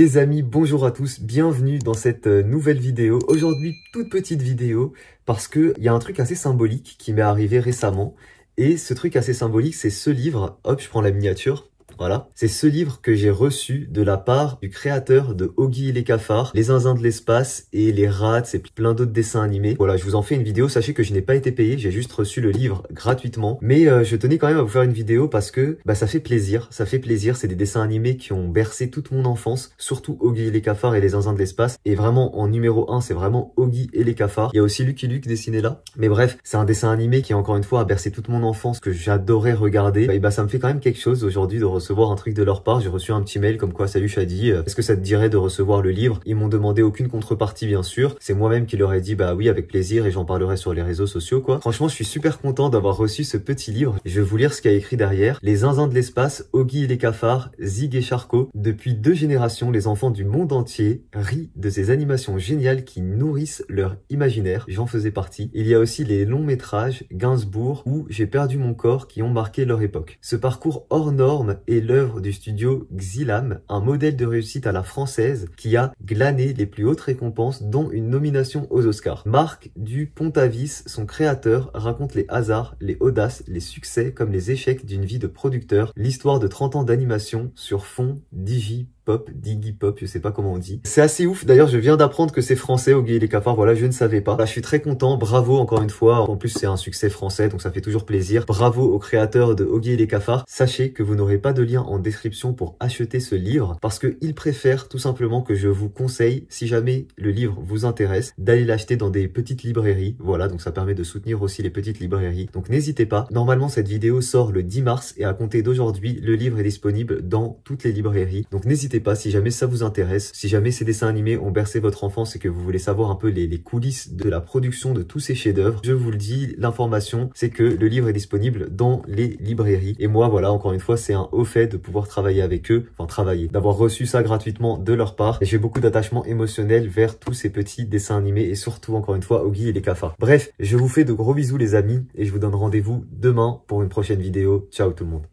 Les amis, bonjour à tous, bienvenue dans cette euh, nouvelle vidéo. Aujourd'hui, toute petite vidéo, parce qu'il y a un truc assez symbolique qui m'est arrivé récemment. Et ce truc assez symbolique, c'est ce livre. Hop, je prends la miniature. Voilà. C'est ce livre que j'ai reçu de la part du créateur de Oggy et les cafards, Les Zinzins de l'espace et Les Rats et plein d'autres dessins animés. Voilà, je vous en fais une vidéo. Sachez que je n'ai pas été payé, j'ai juste reçu le livre gratuitement. Mais euh, je tenais quand même à vous faire une vidéo parce que bah, ça fait plaisir. Ça fait plaisir. C'est des dessins animés qui ont bercé toute mon enfance, surtout Oggy et les cafards et Les Zinzins de l'espace. Et vraiment, en numéro 1, c'est vraiment Oggy et les cafards. Il y a aussi Lucky Luke dessiné là. Mais bref, c'est un dessin animé qui, encore une fois, a bercé toute mon enfance, que j'adorais regarder. Bah, et bah, ça me fait quand même quelque chose aujourd'hui de recevoir voir un truc de leur part. J'ai reçu un petit mail comme quoi salut Shadi, euh, est-ce que ça te dirait de recevoir le livre Ils m'ont demandé aucune contrepartie bien sûr. C'est moi-même qui leur ai dit bah oui avec plaisir et j'en parlerai sur les réseaux sociaux quoi. Franchement, je suis super content d'avoir reçu ce petit livre. Je vais vous lire ce qu'il y a écrit derrière. Les zinzins de l'espace, Oggy et les cafards, Zig et Charcot. Depuis deux générations, les enfants du monde entier rient de ces animations géniales qui nourrissent leur imaginaire. J'en faisais partie. Il y a aussi les longs métrages Gainsbourg où J'ai perdu mon corps qui ont marqué leur époque. Ce parcours hors norme et l'œuvre du studio Xilam, un modèle de réussite à la française qui a glané les plus hautes récompenses dont une nomination aux Oscars. Marc du Pontavis, son créateur, raconte les hasards, les audaces, les succès comme les échecs d'une vie de producteur, l'histoire de 30 ans d'animation sur fond digi pop, digi pop, je sais pas comment on dit. C'est assez ouf. D'ailleurs, je viens d'apprendre que c'est français au et les Cafards. Voilà, je ne savais pas. Là, bah, je suis très content. Bravo encore une fois. En plus, c'est un succès français, donc ça fait toujours plaisir. Bravo aux créateurs de Oggy et les Cafards. Sachez que vous n'aurez pas de en description pour acheter ce livre parce qu'il préfère tout simplement que je vous conseille, si jamais le livre vous intéresse, d'aller l'acheter dans des petites librairies. Voilà, donc ça permet de soutenir aussi les petites librairies. Donc n'hésitez pas. Normalement, cette vidéo sort le 10 mars et à compter d'aujourd'hui, le livre est disponible dans toutes les librairies. Donc n'hésitez pas si jamais ça vous intéresse, si jamais ces dessins animés ont bercé votre enfance et que vous voulez savoir un peu les, les coulisses de la production de tous ces chefs-d'œuvre, je vous le dis, l'information, c'est que le livre est disponible dans les librairies. Et moi, voilà, encore une fois, c'est un offert de pouvoir travailler avec eux, enfin travailler, d'avoir reçu ça gratuitement de leur part. Et j'ai beaucoup d'attachement émotionnel vers tous ces petits dessins animés et surtout encore une fois Oggy et les cafards. Bref, je vous fais de gros bisous les amis et je vous donne rendez-vous demain pour une prochaine vidéo. Ciao tout le monde.